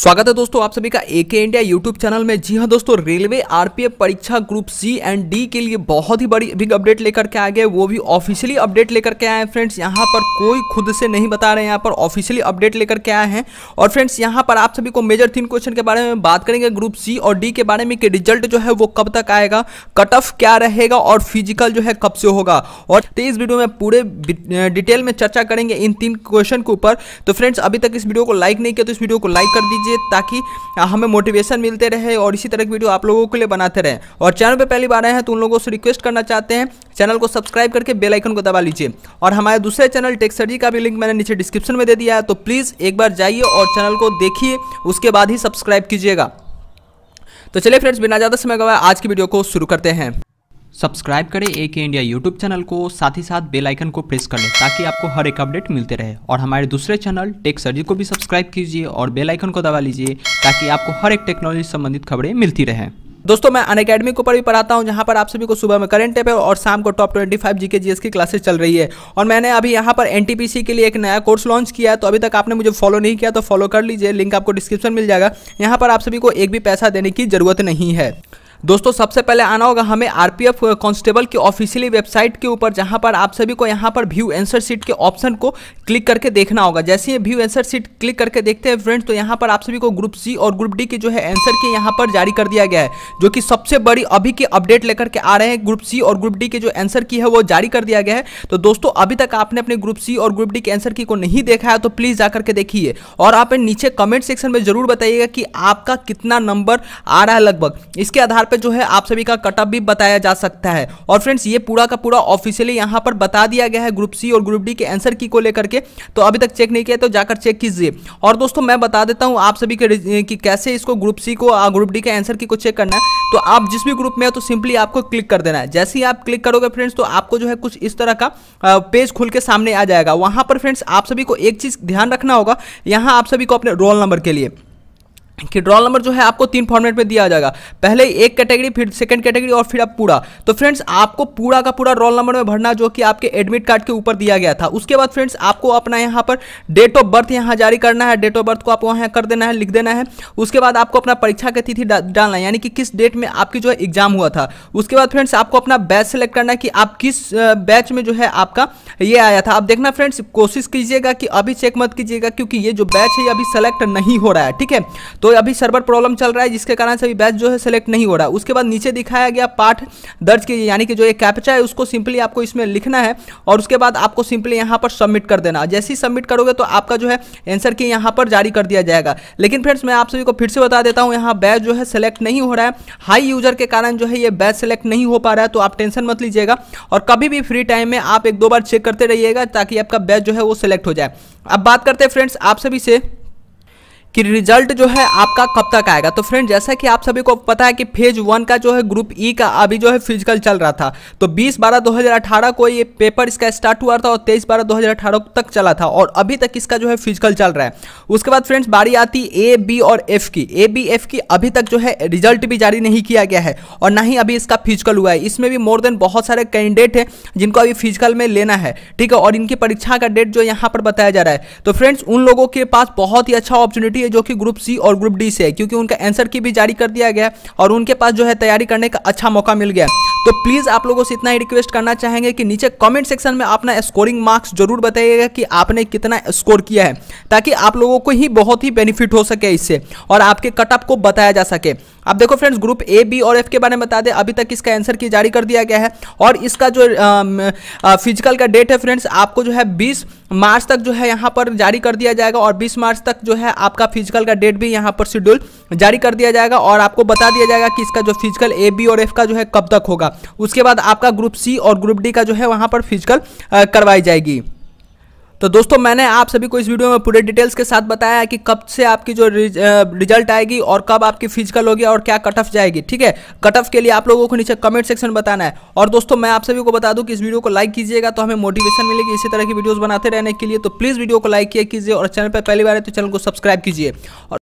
स्वागत है दोस्तों आप सभी का एके इंडिया यूट्यूब चैनल में जी हाँ दोस्तों रेलवे आरपीएफ परीक्षा ग्रुप सी एंड डी के लिए बहुत ही बड़ी बिग अपडेट लेकर के आ गए वो भी ऑफिशियली अपडेट लेकर के आए हैं फ्रेंड्स यहाँ पर कोई खुद से नहीं बता रहे हैं यहाँ पर ऑफिशियली अपडेट लेकर के आए हैं और फ्रेंड्स यहाँ पर आप सभी को मेजर तीन क्वेश्चन के बारे में बात करेंगे ग्रुप सी और डी के बारे में कि रिजल्ट जो है वो कब तक आएगा कट ऑफ क्या रहेगा और फिजिकल जो है कब से होगा और इस वीडियो में पूरे डिटेल में चर्चा करेंगे इन तीन क्वेश्चन के ऊपर तो फ्रेंड्स अभी तक इस वीडियो को लाइक नहीं किया तो इस वीडियो को लाइक कर दी दीजिए ताकि हमें मोटिवेशन मिलते रहे और इसी तरह की वीडियो आप लोगों के लिए बनाते रहें और चैनल पर पहली बार आए हैं तो उन लोगों से रिक्वेस्ट करना चाहते हैं चैनल को सब्सक्राइब करके बेलाइकन को दबा लीजिए और हमारे दूसरे चैनल टेक्सर्जी का भी लिंक मैंने नीचे डिस्क्रिप्शन में दे दिया है तो प्लीज़ एक बार जाइए और चैनल को देखिए उसके बाद ही सब्सक्राइब कीजिएगा तो चलिए फ्रेंड्स बिना ज़्यादा समय गवाए आज की वीडियो को शुरू करते हैं सब्सक्राइब करें ए के इंडिया यूट्यूब चैनल को साथ ही साथ बेल आइकन को प्रेस कर लें ताकि आपको हर एक अपडेट मिलते रहे और हमारे दूसरे चैनल टेक सर्जी को भी सब्सक्राइब कीजिए और बेल आइकन को दबा लीजिए ताकि आपको हर एक टेक्नोलॉजी संबंधित खबरें मिलती रहें दोस्तों मैं अन अकेडमी के ऊपर भी पढ़ाता हूँ जहाँ पर आप सभी को सुबह में करंट अफेयर और शाम को टॉप 25 जी एस की क्लासेस चल रही है और मैंने अभी यहाँ पर सी के लिए एक नया कोर्स लॉन्च किया है तो अभी तक आपने मुझे फॉलो नहीं किया तो फॉलो कर लीजिए लिंक आपको डिस्क्रिप्शन मिल जाएगा यहाँ पर आप सभी को एक भी पैसा देने की जरूरत नहीं है दोस्तों सबसे पहले आना होगा हमें आरपीएफ कांस्टेबल की ऑफिशियली वेबसाइट के ऊपर जहां पर आप सभी को यहां पर व्यू एंसर सीट के ऑप्शन को क्लिक करके देखना होगा जैसे ही व्यू एंसर सीट क्लिक करके देखते हैं फ्रेंड्स तो यहाँ पर आप सभी को ग्रुप सी और ग्रुप डी की जो है एंसर की यहाँ पर जारी कर दिया गया है जो कि सबसे बड़ी अभी की अपडेट लेकर के आ रहे हैं ग्रुप सी और ग्रुप डी के जो एंसर की है वो जारी कर दिया गया है तो दोस्तों अभी तक आपने अपने ग्रुप सी और ग्रुप डी के एंसर की को नहीं देखा है तो प्लीज जाकर के देखिए और आप नीचे कमेंट सेक्शन में जरूर बताइएगा कि आपका कितना नंबर आ रहा है लगभग इसके आधार पे जो है आप सभी का कटअप भी बताया जा सकता है और फ्रेंड्स ये पूरा का पूरा ऑफिशियली यहाँ पर बता दिया गया है ग्रुप सी और ग्रुप डी के आंसर की को लेकर के तो अभी तक चेक नहीं किया तो जाकर चेक कीजिए और दोस्तों मैं बता देता हूँ आप सभी के कि कैसे इसको ग्रुप सी को ग्रुप डी के आंसर की को चेक करना है तो आप जिस भी ग्रुप में हो तो सिंपली आपको क्लिक कर देना है जैसे ही आप क्लिक करोगे फ्रेंड्स तो आपको जो है कुछ इस तरह का पेज खुल के सामने आ जाएगा वहाँ पर फ्रेंड्स आप सभी को एक चीज़ ध्यान रखना होगा यहाँ आप सभी को अपने रोल नंबर के लिए ड्रॉल नंबर जो है आपको तीन फॉर्मेट में दिया जाएगा पहले एक कैटेगरी फिर सेकंड कैटेगरी और फिर आप पूरा तो फ्रेंड्स आपको पूरा का पूरा रोल नंबर में भरना जो कि आपके एडमिट कार्ड के ऊपर दिया गया था उसके बाद फ्रेंड्स आपको अपना यहाँ पर डेट ऑफ बर्थ यहाँ जारी करना है डेट ऑफ बर्थ को आपको यहाँ कर देना है लिख देना है उसके बाद आपको अपना परीक्षा की तिथि डालना है यानी कि किस डेट में आपकी जो है एग्जाम हुआ था उसके बाद फ्रेंड्स आपको अपना बैच सेलेक्ट करना है कि आप किस बैच में जो है आपका ये आया था आप देखना फ्रेंड्स कोशिश कीजिएगा कि अभी चेक मत कीजिएगा क्योंकि ये जो बैच है ये अभी सेलेक्ट नहीं हो रहा है ठीक है तो अभी सर्वर प्रॉब्लम चल रहा है जिसके कारण से अभी बैच जो है सेलेक्ट नहीं हो रहा है उसके बाद नीचे दिखाया गया पाठ दर्ज कीजिए यानी कि जो एक कैप्चा है उसको सिंपली आपको इसमें लिखना है और उसके बाद आपको सिंपली यहाँ पर सबमिट कर देना जैसे ही सबमिट करोगे तो आपका जो है एंसर की यहाँ पर जारी कर दिया जाएगा लेकिन फ्रेंड्स मैं आप सभी को फिर से बता देता हूँ यहाँ बैच जो है सेलेक्ट नहीं हो रहा है हाई यूजर के कारण जो है ये बैच सेलेक्ट नहीं हो पा रहा है तो आप टेंशन मत लीजिएगा और कभी भी फ्री टाइम में आप एक दो बार चेक करते रहिएगा ताकि आपका बैच जो है वो सेलेक्ट हो जाए अब बात करते हैं फ्रेंड्स आप सभी से कि रिजल्ट जो है आपका कब तक आएगा तो फ्रेंड जैसा कि आप सभी को पता है कि फेज वन का जो है ग्रुप ई e का अभी जो है फिजिकल चल रहा था तो 20 बारह 2018 को ये पेपर इसका स्टार्ट हुआ था और 23 बारह 2018 तक चला था और अभी तक इसका जो है फिजिकल चल रहा है उसके बाद फ्रेंड्स बारी आती ए बी और एफ की ए बी एफ की अभी तक जो है रिजल्ट भी जारी नहीं किया गया है और ना ही अभी इसका फिजिकल हुआ है इसमें भी मोर देन बहुत सारे कैंडिडेट हैं जिनको अभी फिजिकल में लेना है ठीक है और इनकी परीक्षा का डेट जो यहाँ पर बताया जा रहा है तो फ्रेंड्स उन लोगों के पास बहुत ही अच्छा ऑपरचुनिटी भी है जो कि ग्रुप सी और ग्रुप डी से है क्योंकि उनका आंसर की भी जारी कर दिया गया और उनके पास जो है तैयारी करने का अच्छा मौका मिल गया तो प्लीज़ आप लोगों से इतना ही रिक्वेस्ट करना चाहेंगे कि नीचे कमेंट सेक्शन में अपना स्कोरिंग मार्क्स जरूर बताइएगा कि आपने कितना स्कोर किया है ताकि आप लोगों को ही बहुत ही बेनिफिट हो सके इससे और आपके कटअप को बताया जा सके अब देखो फ्रेंड्स ग्रुप ए बी और एफ के बारे में बता दें अभी तक इसका आंसर की जारी कर दिया गया है और इसका जो फिजिकल का डेट है फ्रेंड्स आपको जो है 20 मार्च तक जो है यहाँ पर जारी कर दिया जाएगा और 20 मार्च तक जो है आपका फिजिकल का डेट भी यहाँ पर शेड्यूल जारी कर दिया जाएगा और आपको बता दिया जाएगा कि इसका जो फिजिकल ए बी और एफ का जो है कब तक होगा उसके बाद आपका ग्रुप सी और ग्रुप डी का जो है वहाँ पर फिजिकल करवाई जाएगी तो दोस्तों मैंने आप सभी को इस वीडियो में पूरे डिटेल्स के साथ बताया है कि कब से आपकी जो रिज, रिजल्ट आएगी और कब आपकी फिजिकल होगी और क्या कट ऑफ जाएगी ठीक है कट ऑफ के लिए आप लोगों को नीचे कमेंट सेक्शन में बताना है और दोस्तों मैं आप सभी को बता दूं कि इस वीडियो को लाइक कीजिएगा तो हमें मोटिवेशन मिलेगी इसी तरह की वीडियोज बनाते रहने के लिए तो प्लीज़ वीडियो को लाइक किया कीजिए और चैनल पर पहली बार है तो चैनल को सब्सक्राइब कीजिए और